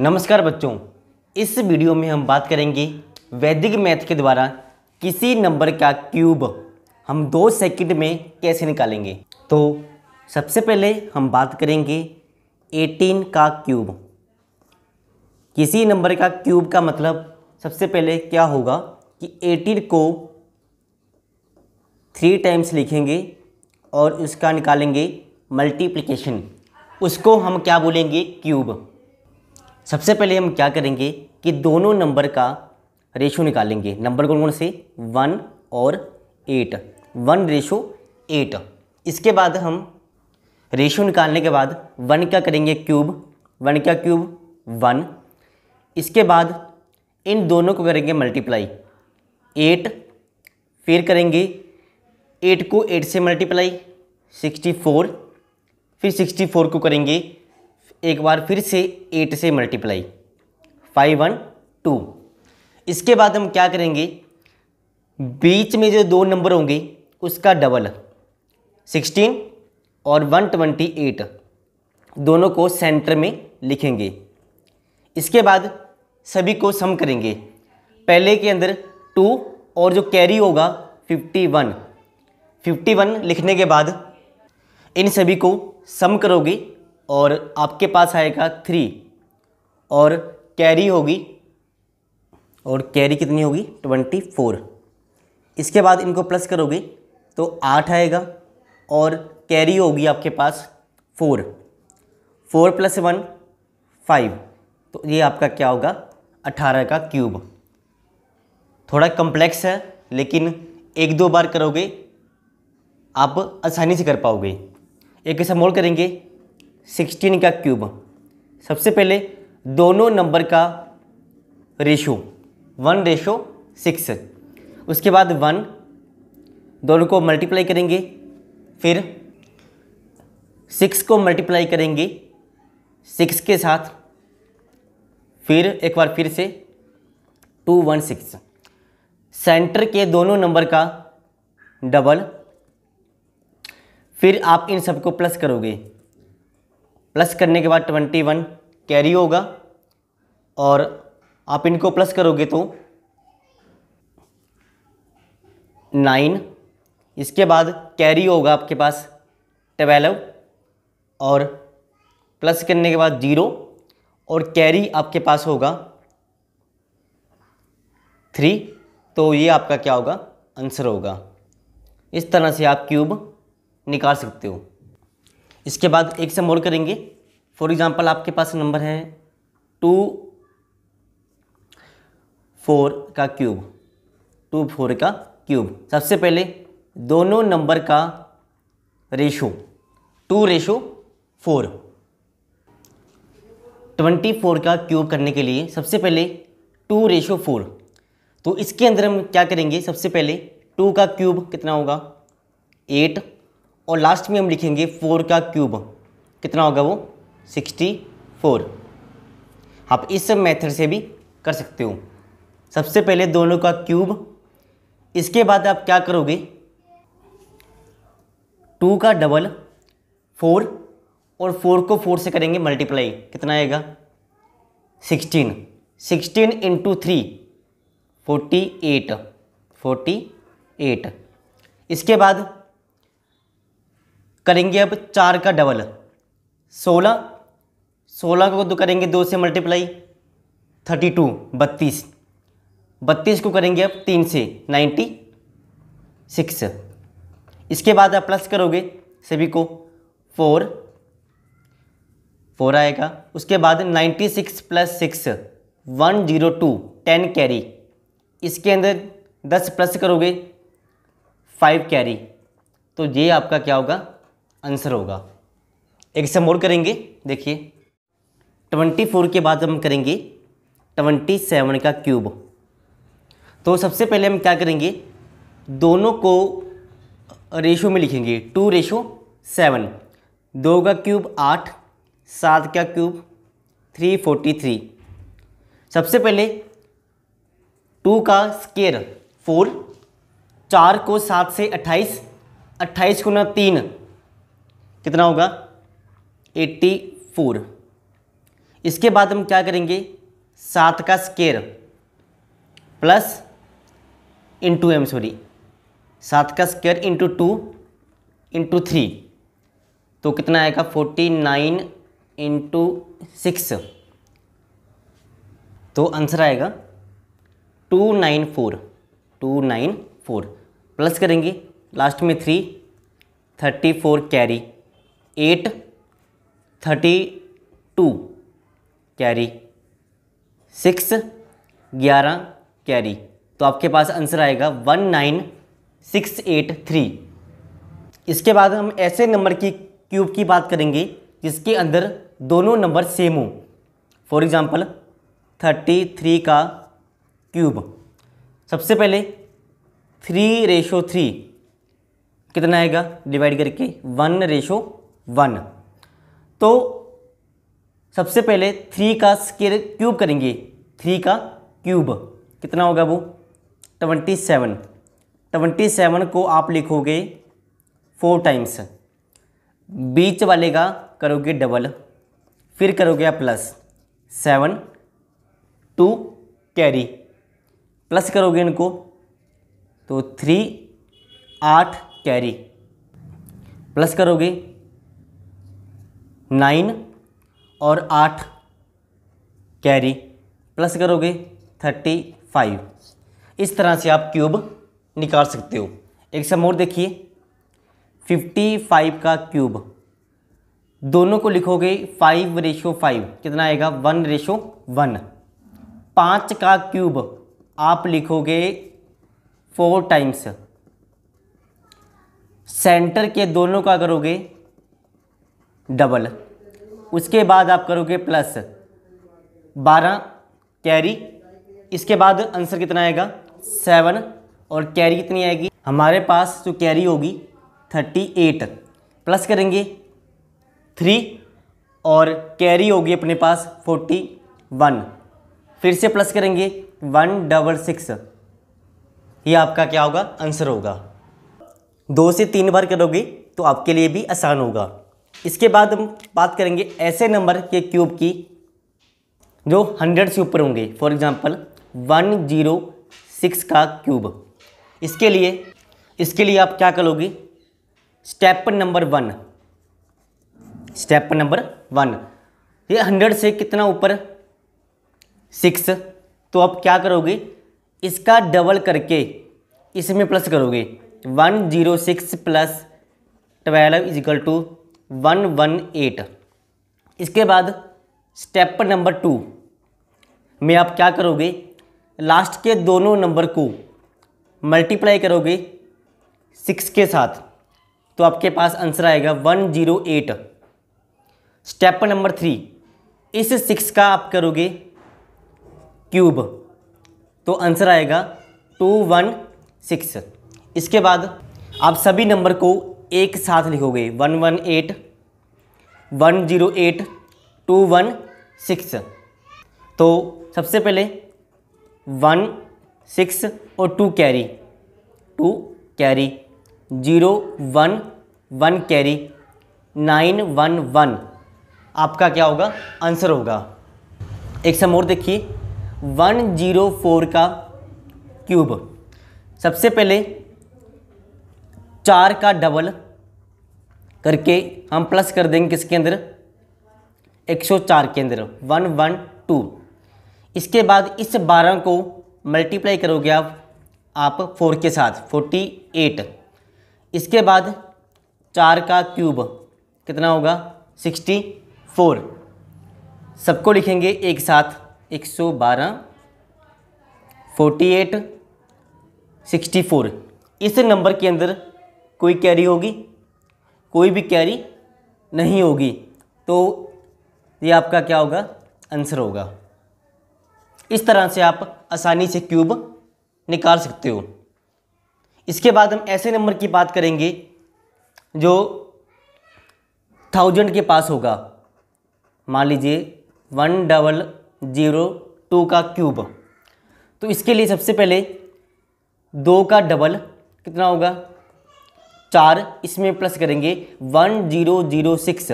नमस्कार बच्चों इस वीडियो में हम बात करेंगे वैदिक मैथ के द्वारा किसी नंबर का क्यूब हम दो सेकंड में कैसे निकालेंगे तो सबसे पहले हम बात करेंगे 18 का क्यूब किसी नंबर का क्यूब का मतलब सबसे पहले क्या होगा कि 18 को थ्री टाइम्स लिखेंगे और उसका निकालेंगे मल्टीप्लिकेशन उसको हम क्या बोलेंगे क्यूब सबसे पहले हम क्या करेंगे कि दोनों नंबर का रेशो निकालेंगे नंबर कौन कौन से वन और एट वन रेशो एट इसके बाद हम रेशो निकालने के बाद वन क्या करेंगे क्यूब वन क्या क्यूब वन इसके बाद इन दोनों को करेंगे मल्टीप्लाई एट फिर करेंगे एट को एट से मल्टीप्लाई सिक्सटी फोर फिर सिक्सटी फोर को करेंगे एक बार फिर से एट से मल्टीप्लाई फाइव वन टू इसके बाद हम क्या करेंगे बीच में जो दो नंबर होंगे उसका डबल सिक्सटीन और वन ट्वेंटी एट दोनों को सेंटर में लिखेंगे इसके बाद सभी को सम करेंगे पहले के अंदर टू और जो कैरी होगा फिफ्टी वन फिफ्टी वन लिखने के बाद इन सभी को सम करोगे और आपके पास आएगा थ्री और कैरी होगी और कैरी कितनी होगी ट्वेंटी फोर इसके बाद इनको प्लस करोगे तो आठ आएगा और कैरी होगी आपके पास four four plus one five तो ये आपका क्या होगा अट्ठारह का क्यूब थोड़ा कम्प्लेक्स है लेकिन एक दो बार करोगे आप आसानी से कर पाओगे एक ऐसा मोड़ करेंगे सिक्सटीन का क्यूब सबसे पहले दोनों नंबर का रेशो वन रेशो सिक्स उसके बाद वन दोनों को मल्टीप्लाई करेंगे फिर सिक्स को मल्टीप्लाई करेंगे सिक्स के साथ फिर एक बार फिर से टू वन सिक्स सेंटर के दोनों नंबर का डबल फिर आप इन सबको प्लस करोगे प्लस करने के बाद ट्वेंटी वन कैरी होगा और आप इनको प्लस करोगे तो नाइन इसके बाद कैरी होगा आपके पास ट्वेल्व और प्लस करने के बाद ज़ीरो और कैरी आपके पास होगा थ्री तो ये आपका क्या होगा आंसर होगा इस तरह से आप क्यूब निकाल सकते हो इसके बाद एक से मोड़ करेंगे फॉर एग्ज़ाम्पल आपके पास नंबर है टू फोर का क्यूब टू फोर का क्यूब सबसे पहले दोनों नंबर का ratio two ratio four twenty four का क्यूब करने के लिए सबसे पहले टू रेशो फोर तो इसके अंदर हम क्या करेंगे सबसे पहले टू का क्यूब कितना होगा एट और लास्ट में हम लिखेंगे फोर का क्यूब कितना होगा वो सिक्सटी फोर आप इस सब मेथड से भी कर सकते हो सबसे पहले दोनों का क्यूब इसके बाद आप क्या करोगे टू का डबल फोर और फोर को फोर से करेंगे मल्टीप्लाई कितना आएगा sixteen sixteen into three forty eight forty eight इसके बाद करेंगे अब चार का डबल सोलह सोलह को तो करेंगे दो से मल्टीप्लाई थर्टी टू बत्तीस बत्तीस को करेंगे अब तीन से नाइन्टी सिक्स इसके बाद आप प्लस करोगे सभी को फोर फोर आएगा उसके बाद ninety six plus six one zero two ten carry इसके अंदर दस प्लस करोगे फाइव कैरी तो ये आपका क्या होगा आंसर होगा एक से मोड़ करेंगे देखिए ट्वेंटी फोर के बाद हम करेंगे ट्वेंटी सेवन का क्यूब तो सबसे पहले हम क्या करेंगे दोनों को रेशो में लिखेंगे टू रेशो सेवन दो का क्यूब आठ सात का क्यूब थ्री फोर्टी थ्री सबसे पहले टू का स्केयर फोर चार को सात से अट्ठाईस अट्ठाईस को ना तीन कितना होगा 84 इसके बाद हम क्या करेंगे सात का square plus into um sorry सात का square into two into three तो कितना आएगा 49 नाइन इंटू सिक्स तो आंसर आएगा two nine four two nine four plus करेंगे लास्ट में three thirty four carry eight thirty two carry six ग्यारह कैरी तो आपके पास आंसर आएगा one nine six eight three इसके बाद हम ऐसे नंबर की क्यूब की बात करेंगे जिसके अंदर दोनों नंबर सेम हों फॉर एग्ज़ाम्पल थर्टी थ्री का क्यूब सबसे पहले थ्री रेशो थ्री कितना आएगा डिवाइड करके वन रेशो वन तो सबसे पहले थ्री का स्केयर क्यूब करेंगे थ्री का क्यूब कितना होगा वो ट्वेंटी सेवन ट्वेंटी सेवन को आप लिखोगे फोर टाइम्स बीच वाले का करोगे डबल फिर करोगे आप plus seven two carry plus करोगे इनको तो थ्री आठ कैरी प्लस करोगे नाइन और आठ कैरी प्लस करोगे थर्टी फाइव इस तरह से आप क्यूब निकाल सकते हो एक सम और देखिए फिफ्टी फाइव का क्यूब दोनों को लिखोगे फाइव रेशो फाइव कितना आएगा वन रेशो वन पाँच का क्यूब आप लिखोगे फोर टाइम्स सेंटर के दोनों का करोगे डबल उसके बाद आप करोगे प्लस बारह कैरी इसके बाद आंसर कितना आएगा सेवन और कैरी कितनी आएगी हमारे पास जो कैरी होगी थर्टी एट प्लस करेंगे थ्री और कैरी होगी अपने पास फोर्टी वन फिर से प्लस करेंगे वन डबल सिक्स ये आपका क्या होगा आंसर होगा दो से तीन बार करोगे तो आपके लिए भी आसान होगा इसके बाद हम बात करेंगे ऐसे नंबर के क्यूब की जो हंड्रेड से ऊपर होंगे for example one zero six का क्यूब इसके लिए इसके लिए आप क्या करोगे step number one step number one ये हंड्रेड से कितना ऊपर सिक्स तो आप क्या करोगे इसका डबल करके इसमें प्लस करोगे one zero six plus twelve equal two one one eight इसके बाद स्टेप नंबर टू में आप क्या करोगे लास्ट के दोनों नंबर को मल्टीप्लाई करोगे सिक्स के साथ तो आपके पास आंसर आएगा one zero eight step number three इस सिक्स का आप करोगे क्यूब तो आंसर आएगा टू वन सिक्स इसके बाद आप सभी नंबर को एक साथ लिखोगे one one eight one zero eight two one six तो सबसे पहले वन सिक्स और two carry two carry zero one one carry nine one one आपका क्या होगा आंसर होगा एक सम और देखिए वन जीरो फोर का क्यूब सबसे पहले चार का डबल करके हम प्लस कर देंगे किसके अंदर 104 के अंदर वन वन टू इसके बाद इस 12 को मल्टीप्लाई करोगे आप आप फोर के साथ फोर्टी एट इसके बाद चार का क्यूब कितना होगा सिक्सटी फोर सबको लिखेंगे एक साथ एक सौ बारह फोर्टी एट सिक्सटी फोर इस नंबर के अंदर कोई कैरी होगी कोई भी कैरी नहीं होगी तो ये आपका क्या होगा आंसर होगा इस तरह से आप आसानी से क्यूब निकाल सकते हो इसके बाद हम ऐसे नंबर की बात करेंगे जो थाउजेंड के पास होगा मान लीजिए वन डबल ज़ीरो टू का क्यूब तो इसके लिए सबसे पहले दो का डबल कितना होगा चार इसमें प्लस करेंगे वन जीरो जीरो सिक्स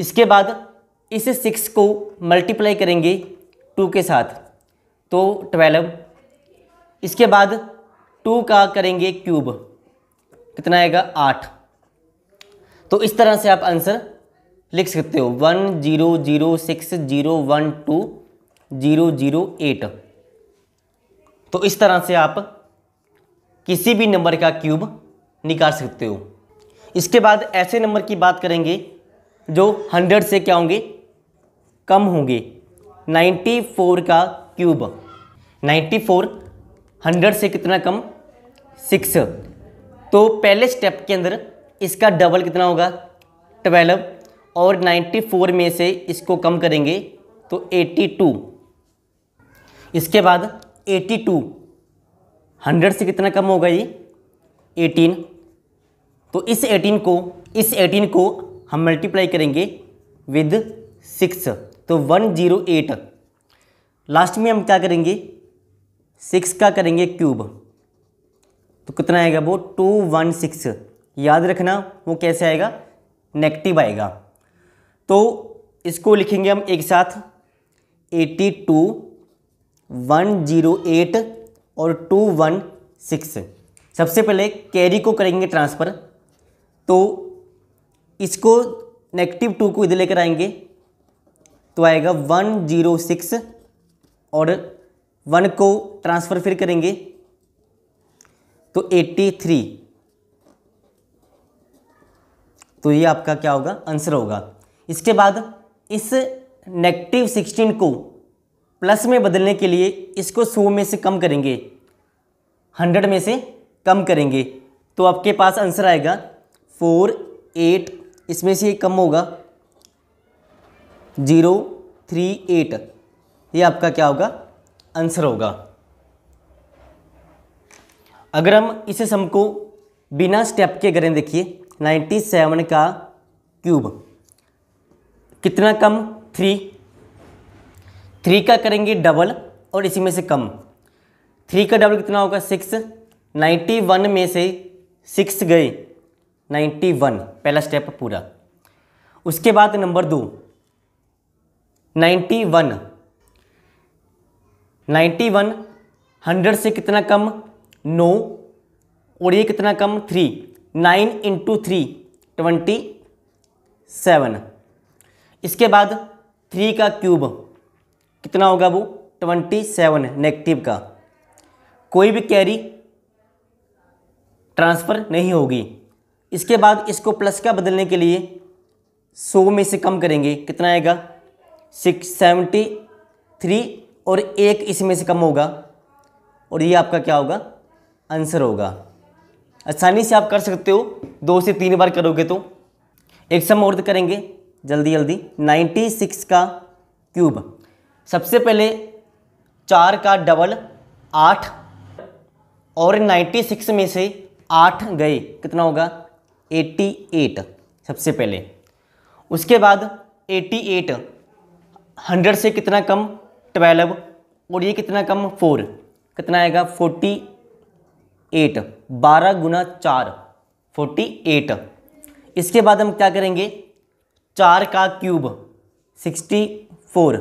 इसके बाद इस सिक्स को मल्टीप्लाई करेंगे टू के साथ तो ट्वेल्व इसके बाद टू का करेंगे क्यूब कितना आएगा आठ तो इस तरह से आप आंसर लिख सकते हो one zero zero six zero one two zero zero eight तो इस तरह से आप किसी भी नंबर का क्यूब निकाल सकते हो इसके बाद ऐसे नंबर की बात करेंगे जो हंड्रेड से क्या होंगे कम होंगे नाइन्टी फोर का क्यूब नाइन्टी फोर हंड्रेड से कितना कम सिक्स तो पहले स्टेप के अंदर इसका डबल कितना होगा ट्वेल्व और नाइन्टी फोर में से इसको कम करेंगे तो एट्टी टू इसके बाद एटी टू हंड्रेड से कितना कम होगा ये एटीन तो इस 18 को इस 18 को हम मल्टीप्लाई करेंगे विद सिक्स तो वन जीरो एट लास्ट में हम क्या करेंगे सिक्स का करेंगे क्यूब तो कितना आएगा वो टू वन सिक्स याद रखना वो कैसे आएगा नेगेटिव आएगा तो इसको लिखेंगे हम एक साथ eighty two one zero eight और टू वन सिक्स सबसे पहले कैरी को करेंगे ट्रांसफ़र तो इसको नेगेटिव टू को इधर लेकर आएंगे तो आएगा वन जीरो सिक्स और वन को ट्रांसफ़र फिर करेंगे तो एट्टी थ्री तो ये आपका क्या होगा आंसर होगा इसके बाद इस नेगेटिव सिक्सटीन को प्लस में बदलने के लिए इसको सौ में से कम करेंगे हंड्रेड में से कम करेंगे तो आपके पास आंसर आएगा फोर एट इसमें से कम होगा ज़ीरो थ्री एट ये आपका क्या होगा आंसर होगा अगर हम इस सम को बिना स्टेप के करें देखिए नाइन्टी सेवन का क्यूब कितना कम थ्री थ्री का करेंगे डबल और इसी में से कम थ्री का डबल कितना होगा सिक्स नाइन्टी वन में से सिक्स गए नाइन्टी वन पहला स्टेप पूरा उसके बाद नंबर दो ninety one ninety one hundred से कितना कम नौ और ये कितना कम three nine into three twenty seven इसके बाद थ्री का क्यूब कितना होगा वो ट्वेंटी सेवन नेगेटिव का कोई भी कैरी ट्रांसफ़र नहीं होगी इसके बाद इसको प्लस का बदलने के लिए सौ में से कम करेंगे कितना आएगा सिक्स सेवेंटी थ्री और एक इसमें से कम होगा और ये आपका क्या होगा आंसर होगा आसानी से आप कर सकते हो दो से तीन बार करोगे तो एक सम और करेंगे जल्दी जल्दी नाइन्टी सिक्स का क्यूब सबसे पहले चार का डबल आठ और नाइन्टी सिक्स में से आठ गए कितना होगा 88 सबसे पहले उसके बाद 88 100 से कितना कम 12 और ये कितना कम 4 कितना आएगा 48 बारह गुना चार फोर्टी इसके बाद हम क्या करेंगे चार का क्यूब 64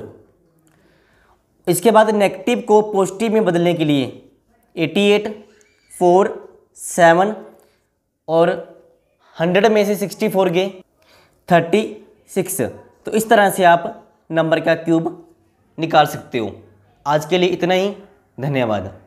इसके बाद नेगेटिव को पॉजिटिव में बदलने के लिए 88 4 7 और हंड्रेड में से सिक्सटी फोर गए थर्टी सिक्स तो इस तरह से आप नंबर का क्यूब निकाल सकते हो आज के लिए इतना ही धन्यवाद